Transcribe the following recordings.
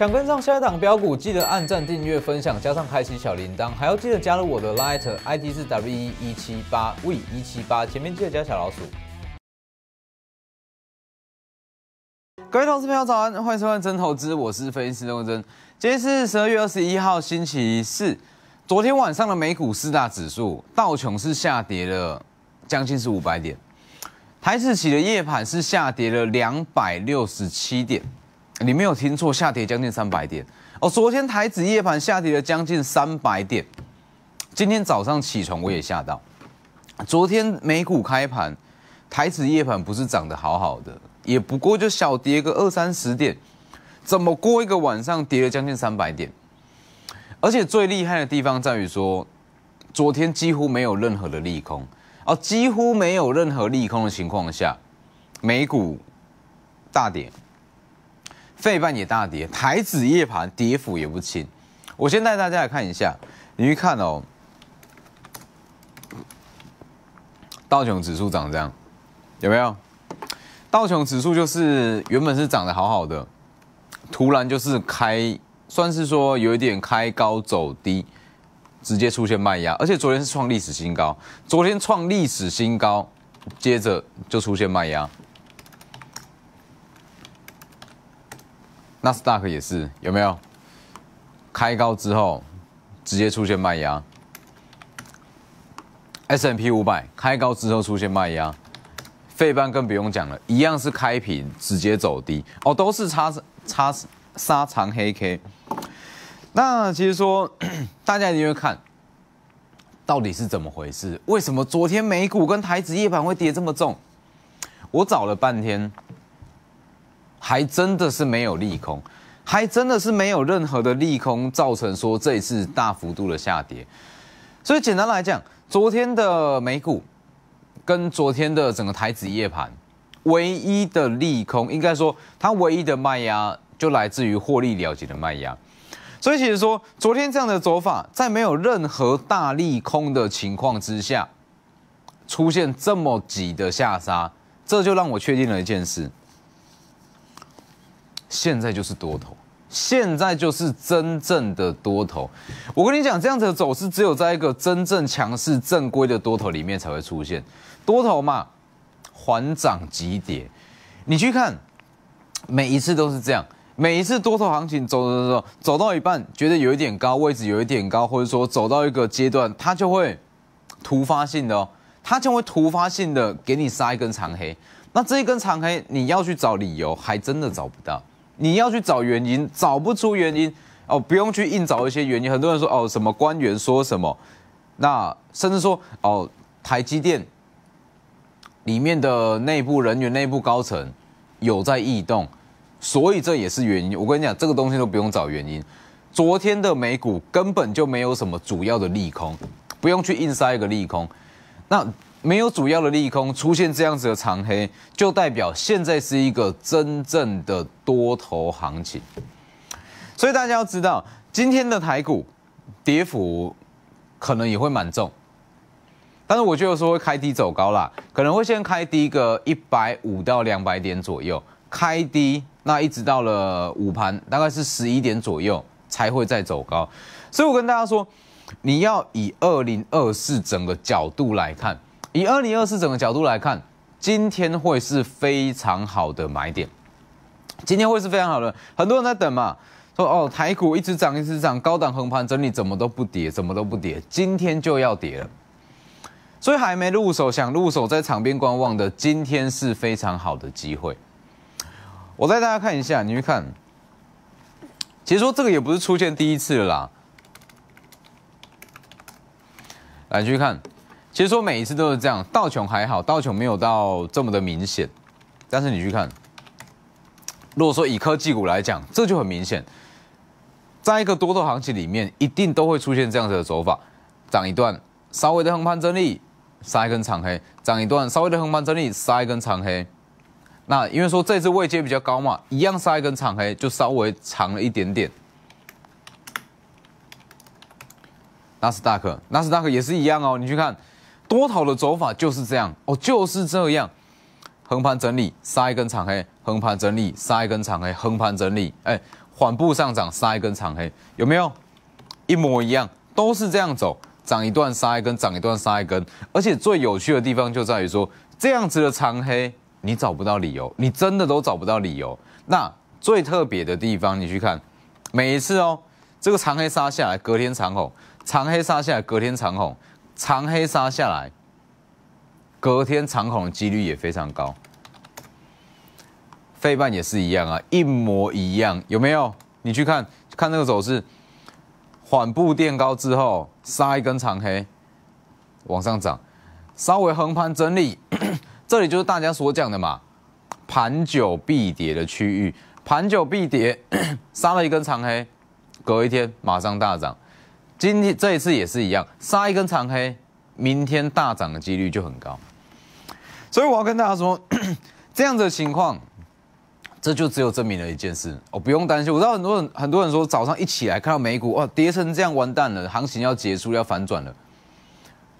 想跟上下一档标股，记得按赞、订阅、分享，加上开启小铃铛，还要记得加入我的 Lite g h ID 是 WE 一七八 V 一七八，前面记得加小老鼠。各位同事朋友早安，欢迎收看真投资，我是分析师刘真。今天是十二月二十一号，星期四。昨天晚上的美股四大指数，道琼是下跌了将近是五百点，台资企的夜盘是下跌了两百六十七点。你没有听错，下跌将近三百点哦。昨天台子夜盘下跌了将近三百点，今天早上起床我也吓到。昨天美股开盘，台子夜盘不是涨得好好的，也不过就小跌个二三十点，怎么过一个晚上跌了将近三百点？而且最厉害的地方在于说，昨天几乎没有任何的利空，而几乎没有任何利空的情况下，美股大跌。费半也大跌，台子夜盘跌幅也不轻。我先带大家来看一下，你去看哦，道琼指数涨这样，有没有？道琼指数就是原本是涨得好好的，突然就是开，算是说有一点开高走低，直接出现卖压。而且昨天是创历史新高，昨天创历史新高，接着就出现卖压。纳斯达克也是有没有？开高之后直接出现卖压。S M P 五百开高之后出现卖压，费班更不用讲了，一样是开平直接走低。哦，都是差差差长黑 K。那其实说，大家定会看到底是怎么回事？为什么昨天美股跟台指夜盘会跌这么重？我找了半天。还真的是没有利空，还真的是没有任何的利空造成说这一次大幅度的下跌。所以简单来讲，昨天的美股跟昨天的整个台子夜盘唯一的利空，应该说它唯一的卖压就来自于获利了结的卖压。所以其实说昨天这样的走法，在没有任何大利空的情况之下，出现这么急的下杀，这就让我确定了一件事。现在就是多头，现在就是真正的多头。我跟你讲，这样子的走势只有在一个真正强势、正规的多头里面才会出现。多头嘛，缓涨急跌，你去看，每一次都是这样。每一次多头行情走走走，走到一半觉得有一点高，位置有一点高，或者说走到一个阶段，它就会突发性的哦，它就会突发性的给你杀一根长黑。那这一根长黑，你要去找理由，还真的找不到。你要去找原因，找不出原因哦，不用去硬找一些原因。很多人说哦，什么官员说什么，那甚至说哦，台积电里面的内部人员、内部高层有在异动，所以这也是原因。我跟你讲，这个东西都不用找原因。昨天的美股根本就没有什么主要的利空，不用去硬塞一个利空。那没有主要的利空出现，这样子的长黑就代表现在是一个真正的多头行情。所以大家要知道，今天的台股跌幅可能也会蛮重，但是我就得说会开低走高啦，可能会先开低个一百五到两百点左右，开低那一直到了午盘，大概是十一点左右才会再走高。所以我跟大家说，你要以二零二四整个角度来看。以二零二四整个角度来看，今天会是非常好的买点。今天会是非常好的，很多人在等嘛，说哦台股一直涨一直涨，高档横盘整理，怎么都不跌，怎么都不跌，今天就要跌了。所以还没入手，想入手在场边观望的，今天是非常好的机会。我带大家看一下，你去看，其实说这个也不是出现第一次啦。来，继续看。其实说每一次都是这样，道琼还好，道琼没有到这么的明显。但是你去看，如果说以科技股来讲，这就很明显，在一个多头行情里面，一定都会出现这样子的走法：涨一段，稍微的横盘整理，杀一根长黑；涨一段，稍微的横盘整理，杀一根长黑。那因为说这次位阶比较高嘛，一样杀一根长黑就稍微长了一点点。纳斯达克，纳斯达克也是一样哦，你去看。多头的走法就是这样哦，就是这样，横盘整理杀一根长黑，横盘整理杀一根长黑，横盘整理哎，缓步上涨杀一根长黑，有没有？一模一样，都是这样走，涨一段杀一根，涨一段杀一根。而且最有趣的地方就在于说，这样子的长黑你找不到理由，你真的都找不到理由。那最特别的地方，你去看，每一次哦，这个长黑杀下来，隔天长红，长黑杀下来，隔天长红。长黑杀下来，隔天长孔的几率也非常高。飞半也是一样啊，一模一样，有没有？你去看看那个走势，缓步垫高之后杀一根长黑，往上涨，稍微横盘整理，这里就是大家所讲的嘛，盘久必跌的区域，盘久必跌，杀了一根长黑，隔一天马上大涨。今天这一次也是一样，杀一根长黑，明天大涨的几率就很高。所以我要跟大家说，这样子的情况，这就只有证明了一件事哦，不用担心。我知道很多人很多人说早上一起来看到美股哇，跌成这样完蛋了，行情要结束要反转了。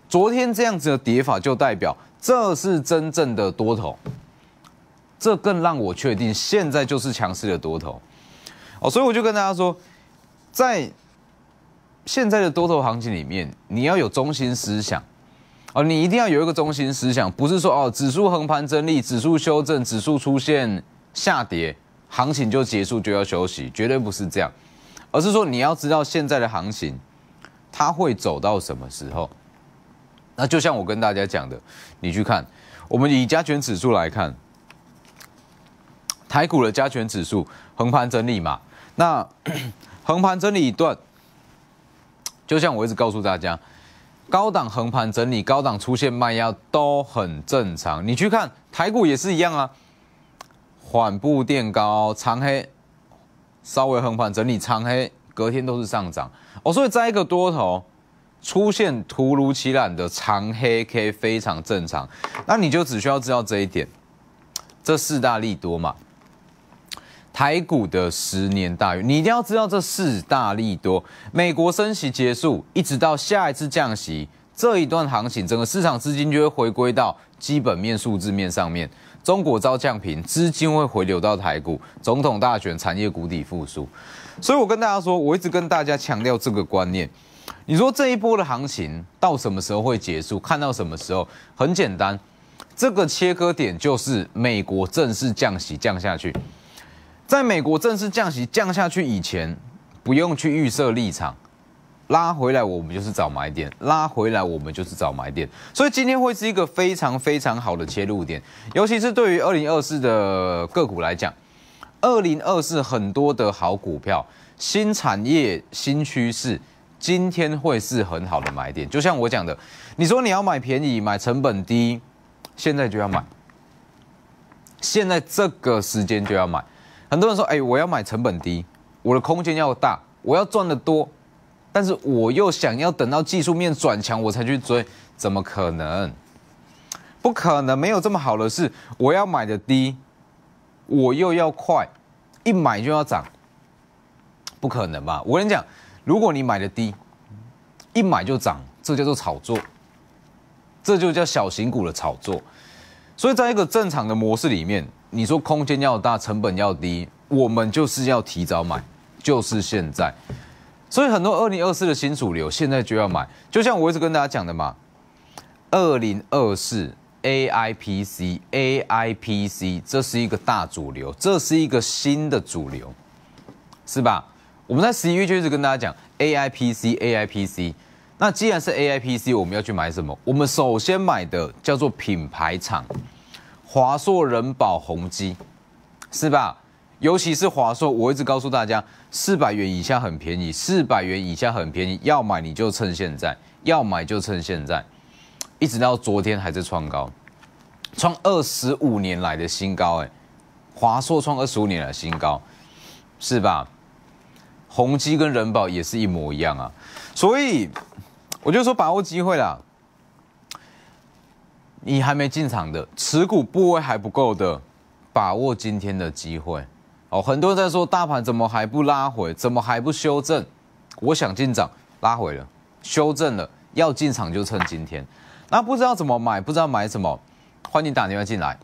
昨天这样子的跌法就代表这是真正的多头，这更让我确定现在就是强势的多头哦。所以我就跟大家说，在。现在的多头行情里面，你要有中心思想哦，你一定要有一个中心思想，不是说哦，指数横盘整理、指数修正、指数出现下跌，行情就结束就要休息，绝对不是这样，而是说你要知道现在的行情它会走到什么时候。那就像我跟大家讲的，你去看，我们以加权指数来看，台股的加权指数横盘整理嘛，那 横盘整理一段。就像我一直告诉大家，高档横盘整理、高档出现卖压都很正常。你去看台股也是一样啊，缓步垫高长黑，稍微横盘整理长黑，隔天都是上涨哦。所以在一个多头出现突如其来的长黑 K，非常正常。那你就只需要知道这一点，这四大利多嘛。台股的十年大运，你一定要知道这四大利多：美国升息结束，一直到下一次降息这一段行情，整个市场资金就会回归到基本面、数字面上面。中国遭降平，资金会回流到台股。总统大选，产业谷底复苏。所以我跟大家说，我一直跟大家强调这个观念：你说这一波的行情到什么时候会结束？看到什么时候？很简单，这个切割点就是美国正式降息降下去。在美国正式降息降下去以前，不用去预设立场，拉回来我们就是找买点，拉回来我们就是找买点，所以今天会是一个非常非常好的切入点，尤其是对于二零二四的个股来讲，二零二四很多的好股票、新产业、新趋势，今天会是很好的买点。就像我讲的，你说你要买便宜、买成本低，现在就要买，现在这个时间就要买。很多人说：“哎，我要买成本低，我的空间要大，我要赚的多，但是我又想要等到技术面转强我才去追，怎么可能？不可能，没有这么好的事。我要买的低，我又要快，一买就要涨，不可能吧？我跟你讲，如果你买的低，一买就涨，这叫做炒作，这就叫小型股的炒作。所以，在一个正常的模式里面。”你说空间要大，成本要低，我们就是要提早买，就是现在。所以很多二零二四的新主流，现在就要买。就像我一直跟大家讲的嘛，二零二四 AIPC AIPC 这是一个大主流，这是一个新的主流，是吧？我们在十一月就一直跟大家讲 AIPC AIPC。那既然是 AIPC，我们要去买什么？我们首先买的叫做品牌厂。华硕、人保、宏基，是吧？尤其是华硕，我一直告诉大家，四百元以下很便宜，四百元以下很便宜，要买你就趁现在，要买就趁现在，一直到昨天还在创高，创二十五年来的新高，哎，华硕创二十五年来新高，是吧？宏基跟人保也是一模一样啊，所以我就说把握机会啦。你还没进场的，持股部位还不够的，把握今天的机会哦。很多人在说大盘怎么还不拉回，怎么还不修正？我想进涨，拉回了，修正了，要进场就趁今天。那不知道怎么买，不知道买什么，欢迎打电话进来，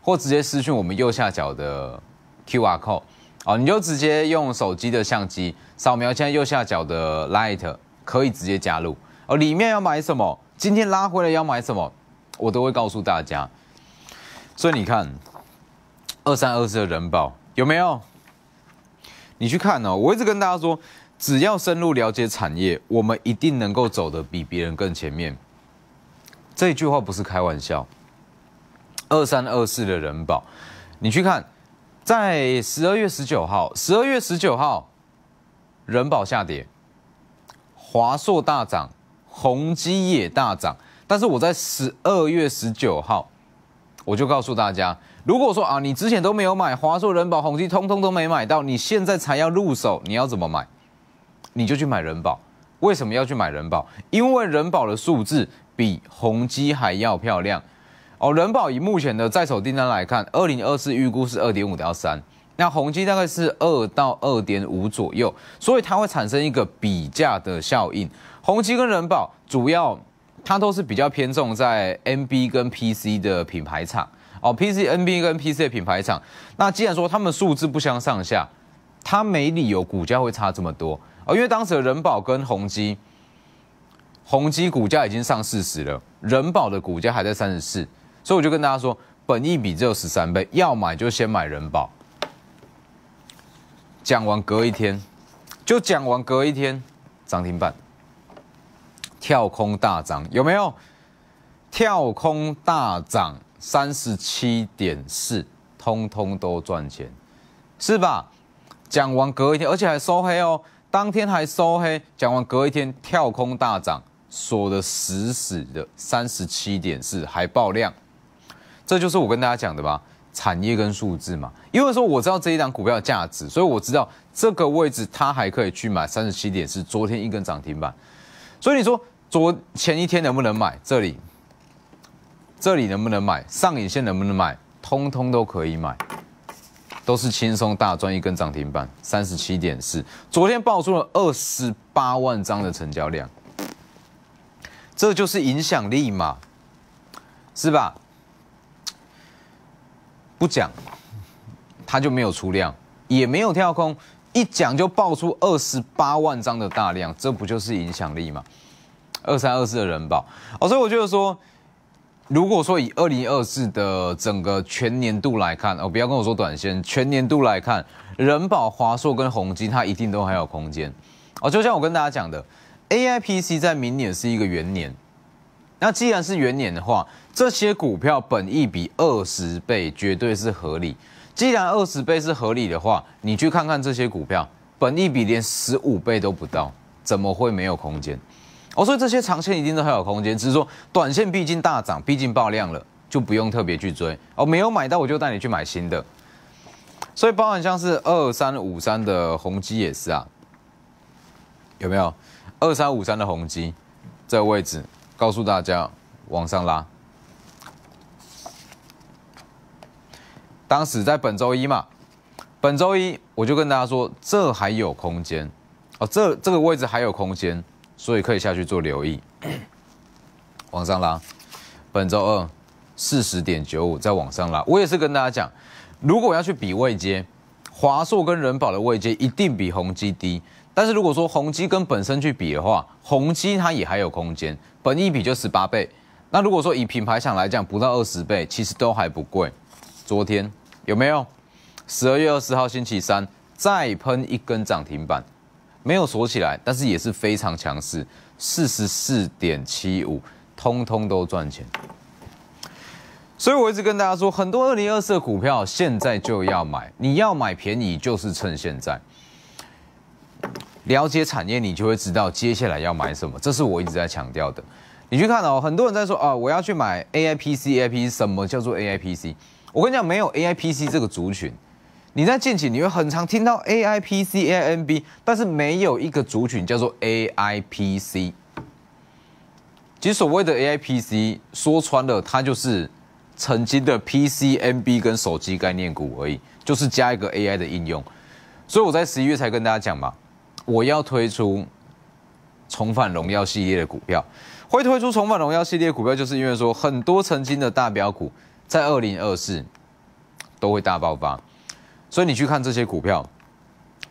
或直接私讯我们右下角的 QR code 哦，你就直接用手机的相机扫描现在右下角的 Light，可以直接加入哦。里面要买什么？今天拉回来要买什么？我都会告诉大家，所以你看，二三二四的人保有没有？你去看呢。我一直跟大家说，只要深入了解产业，我们一定能够走得比别人更前面。这句话不是开玩笑。二三二四的人保，你去看，在十二月十九号，十二月十九号，人保下跌，华硕大涨，宏基也大涨。但是我在十二月十九号，我就告诉大家，如果说啊，你之前都没有买华硕、人保、宏基，通通都没买到，你现在才要入手，你要怎么买？你就去买人保。为什么要去买人保？因为人保的数字比宏基还要漂亮哦。人保以目前的在手订单来看，二零二四预估是二点五到三，那宏基大概是二到二点五左右，所以它会产生一个比价的效应。宏基跟人保主要。它都是比较偏重在 NB 跟 PC 的品牌厂哦，PC、NB 跟 PC 的品牌厂。那既然说它们数字不相上下，它没理由股价会差这么多啊！因为当时的人保跟宏基，宏基股价已经上四十了，人保的股价还在三十四。所以我就跟大家说，本益比只有十三倍，要买就先买人保。讲完隔一天，就讲完隔一天涨停板。跳空大涨有没有？跳空大涨三十七点四，通通都赚钱，是吧？讲完隔一天，而且还收黑哦，当天还收黑，讲完隔一天跳空大涨，锁的死死的三十七点四还爆量，这就是我跟大家讲的吧？产业跟数字嘛，因为说我知道这一档股票的价值，所以我知道这个位置它还可以去买三十七点四，昨天一根涨停板，所以你说。昨前一天能不能买？这里，这里能不能买？上影线能不能买？通通都可以买，都是轻松大赚一根涨停板，三十七点四。昨天爆出了二十八万张的成交量，这就是影响力嘛，是吧？不讲，它就没有出量，也没有跳空，一讲就爆出二十八万张的大量，这不就是影响力吗？二三二四的人保哦，所以我觉得说，如果说以二零二四的整个全年度来看，哦，不要跟我说短线，全年度来看，人保、华硕跟宏基，它一定都还有空间哦。就像我跟大家讲的，A I P C 在明年是一个元年，那既然是元年的话，这些股票本益比二十倍绝对是合理。既然二十倍是合理的话，你去看看这些股票本益比连十五倍都不到，怎么会没有空间？哦，所以这些长线一定都很有空间，只是说短线毕竟大涨，毕竟爆量了，就不用特别去追。哦，没有买到，我就带你去买新的。所以包含像是二三五三的宏基也是啊，有没有二三五三的宏基？这位置告诉大家往上拉。当时在本周一嘛，本周一我就跟大家说，这还有空间哦，这这个位置还有空间。所以可以下去做留意，往上拉，本周二四十点九五再往上拉。我也是跟大家讲，如果我要去比位阶，华硕跟人保的位阶一定比宏基低。但是如果说宏基跟本身去比的话，宏基它也还有空间，本一比就十八倍。那如果说以品牌厂来讲，不到二十倍，其实都还不贵。昨天有没有？十二月二十号星期三再喷一根涨停板。没有锁起来，但是也是非常强势，四十四点七五，通通都赚钱。所以我一直跟大家说，很多二零二四的股票现在就要买，你要买便宜就是趁现在。了解产业，你就会知道接下来要买什么，这是我一直在强调的。你去看哦，很多人在说啊，我要去买 AIPCIP，什么叫做 AIPC？我跟你讲，没有 AIPC 这个族群。你在近期你会很常听到 A I P C A I N B，但是没有一个族群叫做 A I P C。其实所谓的 A I P C，说穿了，它就是曾经的 P C N B 跟手机概念股而已，就是加一个 A I 的应用。所以我在十一月才跟大家讲嘛，我要推出重返荣耀系列的股票。会推出重返荣耀系列股票，就是因为说很多曾经的大标股在二零二四都会大爆发。所以你去看这些股票，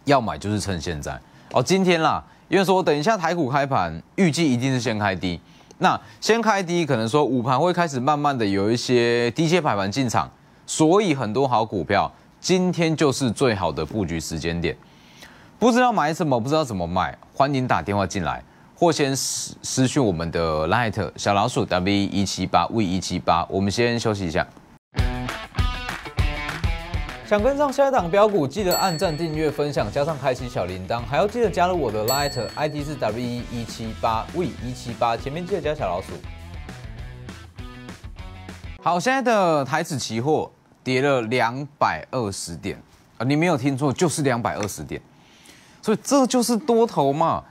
要买就是趁现在哦。今天啦，因为说等一下台股开盘，预计一定是先开低。那先开低，可能说午盘会开始慢慢的有一些低阶排盘进场，所以很多好股票今天就是最好的布局时间点。不知道买什么，不知道怎么买，欢迎打电话进来，或先私私讯我们的 Light 小老鼠 W 一七八 V 一七八。我们先休息一下。想跟上下一档标股，记得按赞、订阅、分享，加上开启小铃铛，还要记得加入我的 l i 拉拉。ID 是 WE 一七八 V 一七八，前面记得加小老鼠。好，现在的台指期货跌了两百二十点，啊，你没有听错，就是两百二十点。所以这就是多头嘛，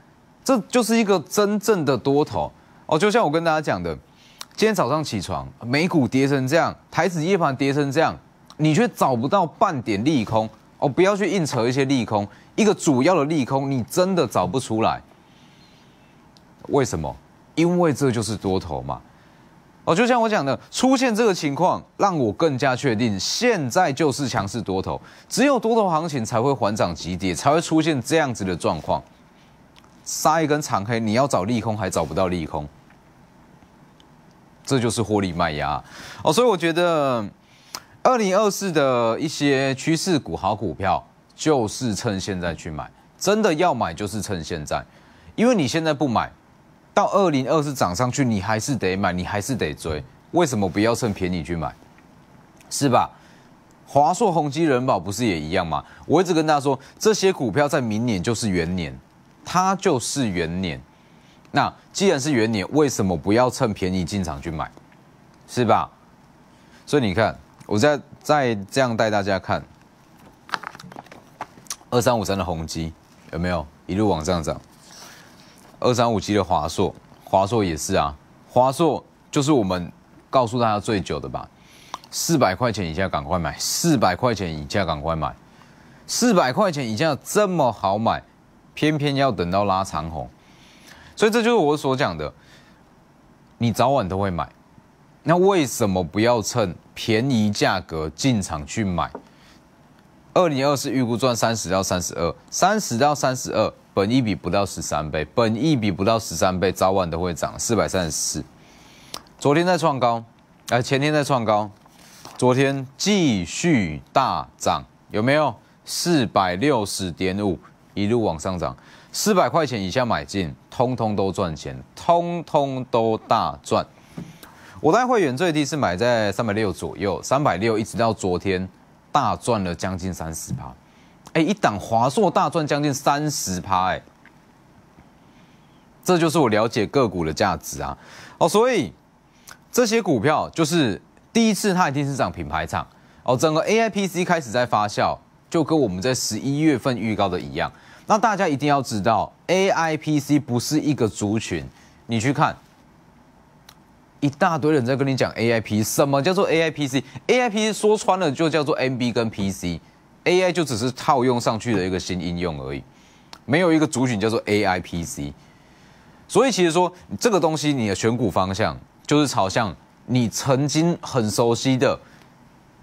这就是一个真正的多头哦。就像我跟大家讲的，今天早上起床，美股跌成这样，台指夜盘跌成这样。你却找不到半点利空哦！不要去硬扯一些利空，一个主要的利空你真的找不出来。为什么？因为这就是多头嘛！哦，就像我讲的，出现这个情况，让我更加确定，现在就是强势多头。只有多头行情才会缓涨急跌，才会出现这样子的状况。杀一根长黑，你要找利空还找不到利空，这就是获利卖压哦。所以我觉得。二零二四的一些趋势股好股票，就是趁现在去买。真的要买，就是趁现在，因为你现在不买，到二零二四涨上去，你还是得买，你还是得追。为什么不要趁便宜去买？是吧？华硕、宏基、人保不是也一样吗？我一直跟大家说，这些股票在明年就是元年，它就是元年。那既然是元年，为什么不要趁便宜进场去买？是吧？所以你看。我再再这样带大家看，二三五三的宏基有没有一路往上涨？二三五七的华硕，华硕也是啊，华硕就是我们告诉大家最久的吧，四百块钱以下赶快买，四百块钱以下赶快买，四百块钱以下这么好买，偏偏要等到拉长红，所以这就是我所讲的，你早晚都会买。那为什么不要趁便宜价格进场去买？二零二四预估赚三十到三十二，三十到三十二，本一比不到十三倍，本一比不到十三倍，早晚都会涨。四百三十四，昨天在创高，啊，前天在创高，昨天继续大涨，有没有？四百六十点五，一路往上涨。四百块钱以下买进，通通都赚钱，通通都大赚。我在会员最低是买在三百六左右，三百六一直到昨天大赚了将近三十趴，哎，一档华硕大赚将近三十趴，哎，这就是我了解个股的价值啊。哦，所以这些股票就是第一次它一定是涨品牌涨，哦，整个 AIPC 开始在发酵，就跟我们在十一月份预告的一样。那大家一定要知道 AIPC 不是一个族群，你去看。一大堆人在跟你讲 A I P，什么叫做 A I P C？A I P 说穿了就叫做 M B 跟 P C，A I 就只是套用上去的一个新应用而已，没有一个族群叫做 A I P C。所以其实说这个东西，你的选股方向就是朝向你曾经很熟悉的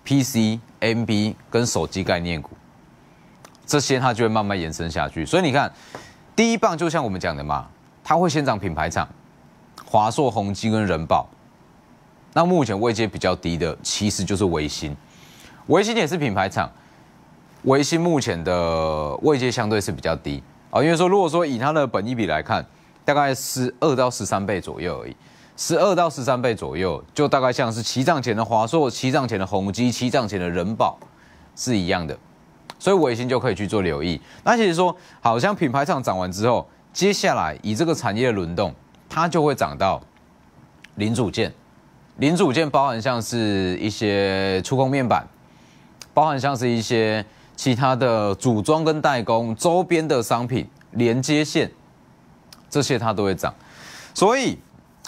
P C、M B 跟手机概念股，这些它就会慢慢延伸下去。所以你看，第一棒就像我们讲的嘛，它会先涨品牌厂。华硕、宏基跟人保，那目前位阶比较低的，其实就是维新。维新也是品牌厂，维新目前的位阶相对是比较低啊，因为说如果说以它的本益比来看，大概是二到十三倍左右而已，十二到十三倍左右，就大概像是七涨前的华硕、七涨前的宏基、七涨前的人保是一样的，所以维新就可以去做留意。那其实说好像品牌厂涨完之后，接下来以这个产业轮动。它就会涨到零组件，零组件包含像是一些触控面板，包含像是一些其他的组装跟代工周边的商品、连接线，这些它都会涨。所以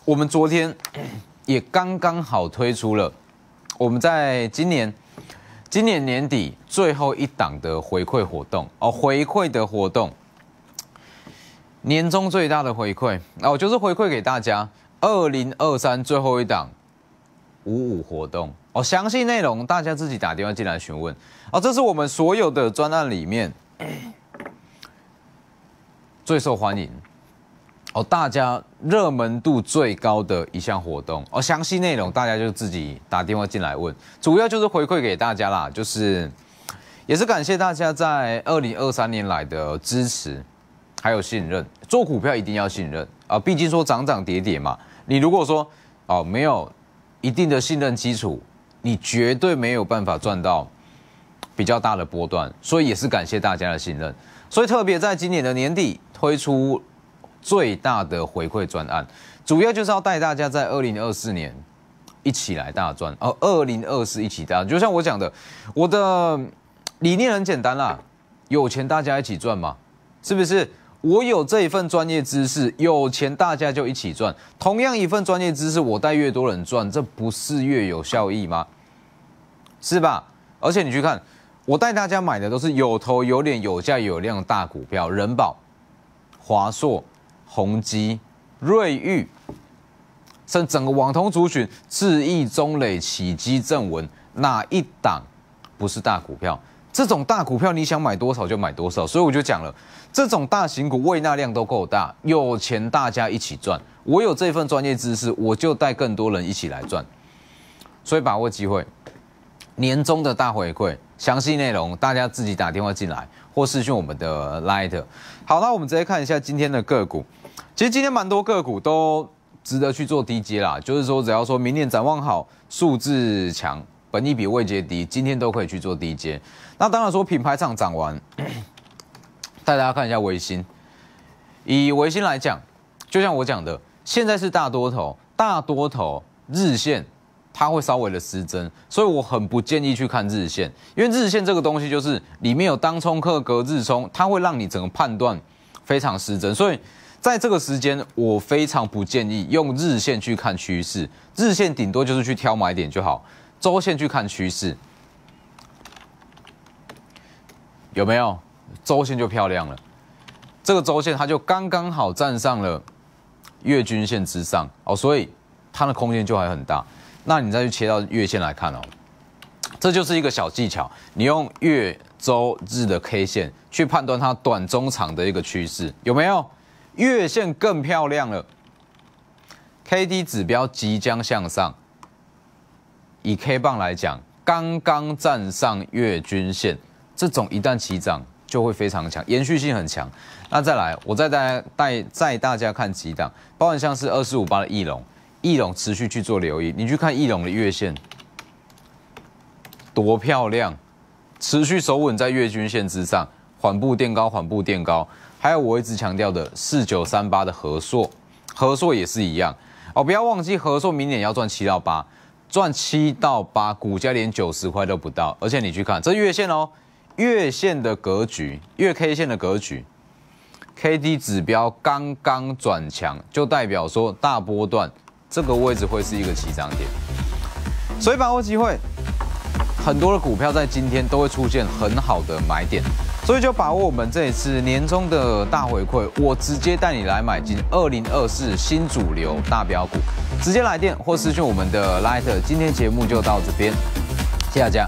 我们昨天也刚刚好推出了我们在今年今年年底最后一档的回馈活动哦，回馈的活动。年终最大的回馈，哦，就是回馈给大家二零二三最后一档五五活动哦。详细内容大家自己打电话进来询问。哦，这是我们所有的专案里面 最受欢迎哦，大家热门度最高的一项活动哦。详细内容大家就自己打电话进来问，主要就是回馈给大家啦，就是也是感谢大家在二零二三年来的支持。还有信任，做股票一定要信任啊！毕竟说涨涨跌跌嘛，你如果说哦没有一定的信任基础，你绝对没有办法赚到比较大的波段。所以也是感谢大家的信任，所以特别在今年的年底推出最大的回馈专案，主要就是要带大家在二零二四年一起来大赚而二零二四一起大，就像我讲的，我的理念很简单啦，有钱大家一起赚嘛，是不是？我有这一份专业知识，有钱大家就一起赚。同样一份专业知识，我带越多人赚，这不是越有效益吗？是吧？而且你去看，我带大家买的都是有头有脸、有价有量的大股票，人保、华硕、宏基、瑞昱，甚至整个网通族群，智易、中磊、启基、正文，哪一档不是大股票？这种大股票，你想买多少就买多少，所以我就讲了，这种大型股未纳量都够大，有钱大家一起赚。我有这份专业知识，我就带更多人一起来赚。所以把握机会，年终的大回馈，详细内容大家自己打电话进来或私讯我们的 Light。好，那我们直接看一下今天的个股。其实今天蛮多个股都值得去做 DJ 啦，就是说只要说明年展望好、数字强、本益比未接低，今天都可以去做 DJ。那当然说品牌厂涨完，带 大家看一下维新。以维新来讲，就像我讲的，现在是大多头，大多头日线它会稍微的失真，所以我很不建议去看日线，因为日线这个东西就是里面有当冲、客隔日冲，它会让你整个判断非常失真。所以在这个时间，我非常不建议用日线去看趋势，日线顶多就是去挑买点就好，周线去看趋势。有没有周线就漂亮了？这个周线它就刚刚好站上了月均线之上哦，所以它的空间就还很大。那你再去切到月线来看哦，这就是一个小技巧，你用月、周、日的 K 线去判断它短、中、长的一个趋势有没有？月线更漂亮了，KD 指标即将向上。以 K 棒来讲，刚刚站上月均线。这种一旦起涨就会非常强，延续性很强。那再来，我再带带再大家看几档，包含像是二四五八的翼龙，翼龙持续去做留意。你去看翼龙的月线多漂亮，持续守稳在月均线之上，缓步垫高，缓步垫高。还有我一直强调的四九三八的合硕，合硕也是一样哦。不要忘记，合硕明年要赚七到八，赚七到八，股价连九十块都不到。而且你去看这月线哦。月线的格局，月 K 线的格局，KD 指标刚刚转强，就代表说大波段这个位置会是一个起涨点，所以把握机会，很多的股票在今天都会出现很好的买点，所以就把握我们这一次年终的大回馈，我直接带你来买进2024新主流大标股，直接来电或私讯我们的 t e 特，今天节目就到这边，谢谢大家。